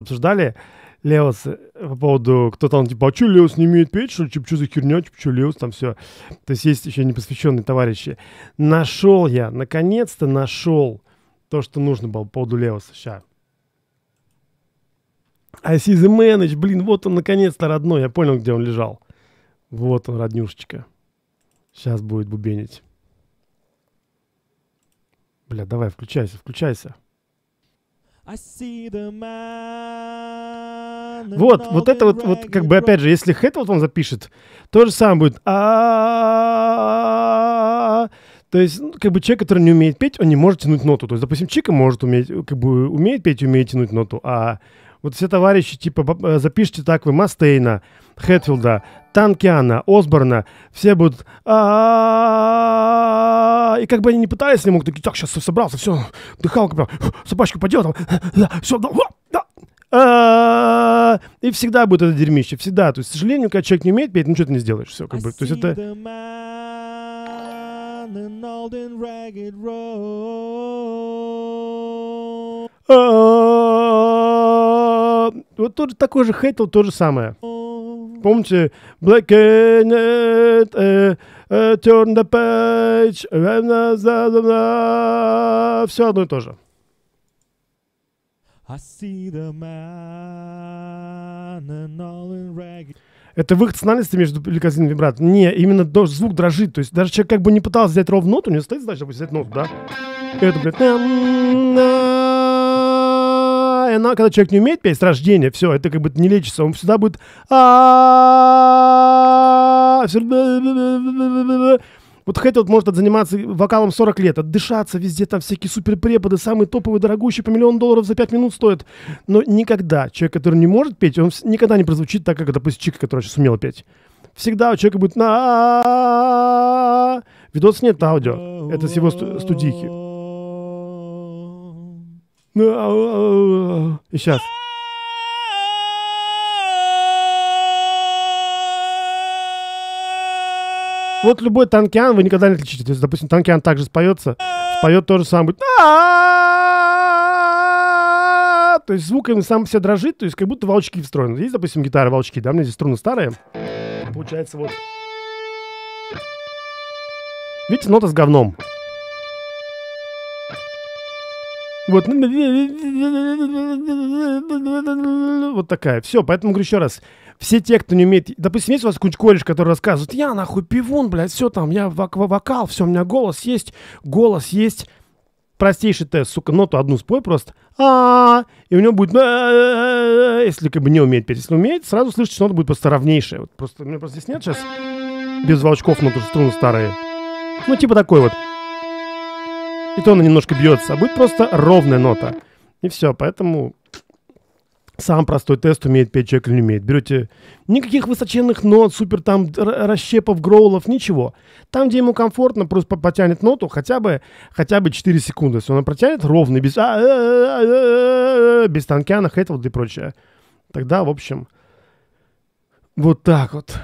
обсуждали Леос по поводу, кто там, типа, а что Леос не имеет петь, что, типа, что за херня, типа, что Леос, там все. То есть есть еще непосвященные товарищи. Нашел я, наконец-то нашел то, что нужно было по поводу Леоса. Сейчас. I see the блин, вот он наконец-то родной, я понял, где он лежал. Вот он, роднюшечка. Сейчас будет бубенить. Бля, давай, включайся, включайся. Вот, вот это вот, вот как бы опять же, если хэт вот он запишет, то же самое будет. «А, а, а, то есть, ну, как бы человек, который не умеет петь, он не может тянуть ноту. То есть, допустим, Чика может уметь, как бы умеет петь, умеет тянуть ноту, а вот все товарищи, типа, э, запишите так вы Мастейна, Хэтфилда, Танкиана, Осборна, все будут... И как бы они не пытались, они могут такие, так, сейчас собрался, все, дыхалка прям, собачку поделал, все, да, да, а, и всегда будет это дерьмище, всегда. То есть, к сожалению, когда человек не умеет петь, ну что ты не сделаешь, все, как бы. То есть это... А, вот тоже такой же хейтл, то же самое. Помните? Blackened, э, э, turn the page, все одно и то же. Это выход тональности между великолепным вибрат. Не, именно звук дрожит. То есть даже человек как бы не пытался взять ровную ноту, у него стоит задача, взять ноту, да? это, блядь, и она, когда человек не умеет петь с рождения, все, это как бы не лечится, он всегда будет... Вот Хэтфилд может заниматься вокалом 40 лет, отдышаться везде, там всякие суперпреподы, самые топовые, дорогущие, по миллион долларов за 5 минут стоят. Но никогда человек, который не может петь, он никогда не прозвучит так, как, допустим, Чика, который сейчас умел петь. Всегда у человека будет на... Видос нет аудио. Это с его студийки. Ну, И сейчас. Вот любой танкиан вы никогда не отличите. То есть, допустим, танкиан также споется, споет то же самое. То есть звук сам все дрожит, то есть как будто волчки встроены. Есть, допустим, гитара волчки, да, у меня здесь струны старые. Получается вот. Видите, нота с говном. Вот. Ну, вот такая. Все, поэтому говорю еще раз. Все те, кто не умеет... Допустим, есть у вас какой-нибудь кореш, который рассказывает, я нахуй пивун, блядь, все там, я вок вокал, все, у меня голос есть, голос есть. Простейший тест, сука, ноту одну спой просто. а И у него будет... «Э, э, э, если как бы не умеет петь. Если умеет, сразу слышите, что нота будет просто ровнейшая. Вот просто... У меня просто здесь нет сейчас без волчков на струны старые. Ну, типа такой вот и то она немножко бьется, а будет просто ровная нота. И все, поэтому сам простой тест, умеет петь человек или не умеет. Берете никаких высоченных нот, супер там расщепов, гроулов, ничего. Там, где ему комфортно, просто потянет ноту хотя бы, хотя бы 4 секунды. Если он протянет ровно, без, а, э, э, э, без танкиана, хэтвелд и прочее. Тогда, в общем, вот так вот.